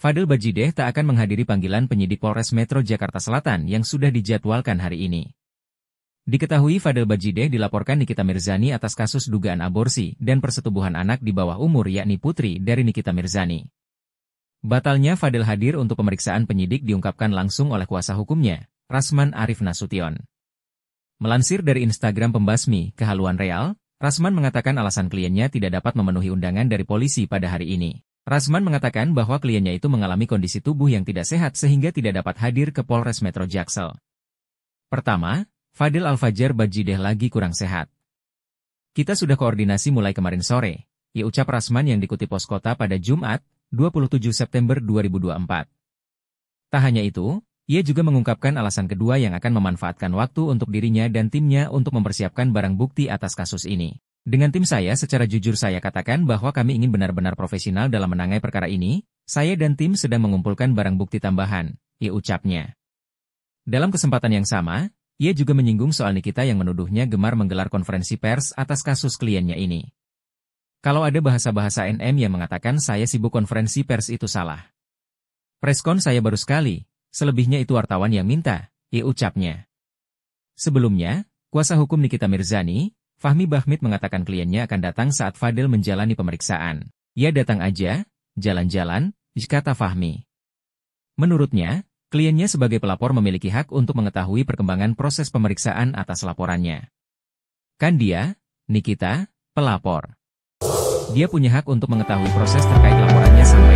Fadil Bajideh tak akan menghadiri panggilan penyidik Polres Metro Jakarta Selatan yang sudah dijadwalkan hari ini. Diketahui Fadil Bajideh dilaporkan Nikita Mirzani atas kasus dugaan aborsi dan persetubuhan anak di bawah umur yakni putri dari Nikita Mirzani. Batalnya Fadil hadir untuk pemeriksaan penyidik diungkapkan langsung oleh kuasa hukumnya, Rasman Arif Nasution. Melansir dari Instagram pembasmi kehaluan real, Rasman mengatakan alasan kliennya tidak dapat memenuhi undangan dari polisi pada hari ini. Rasman mengatakan bahwa kliennya itu mengalami kondisi tubuh yang tidak sehat sehingga tidak dapat hadir ke Polres Metro Jaksel. Pertama, Fadil Al-Fajar Bajideh lagi kurang sehat. Kita sudah koordinasi mulai kemarin sore, ia ucap Rasman yang dikutip pos kota pada Jumat, 27 September 2024. Tak hanya itu, ia juga mengungkapkan alasan kedua yang akan memanfaatkan waktu untuk dirinya dan timnya untuk mempersiapkan barang bukti atas kasus ini. Dengan tim saya secara jujur saya katakan bahwa kami ingin benar-benar profesional dalam menangai perkara ini, saya dan tim sedang mengumpulkan barang bukti tambahan, ia ucapnya. Dalam kesempatan yang sama, ia juga menyinggung soal Nikita yang menuduhnya gemar menggelar konferensi pers atas kasus kliennya ini. Kalau ada bahasa-bahasa NM yang mengatakan saya sibuk konferensi pers itu salah. Preskon saya baru sekali, selebihnya itu wartawan yang minta, ia ucapnya. Sebelumnya, kuasa hukum Nikita Mirzani, Fahmi Bahmid mengatakan kliennya akan datang saat Fadel menjalani pemeriksaan. Ya datang aja, jalan-jalan, kata Fahmi. Menurutnya, kliennya sebagai pelapor memiliki hak untuk mengetahui perkembangan proses pemeriksaan atas laporannya. Kan dia, Nikita, pelapor. Dia punya hak untuk mengetahui proses terkait laporannya sama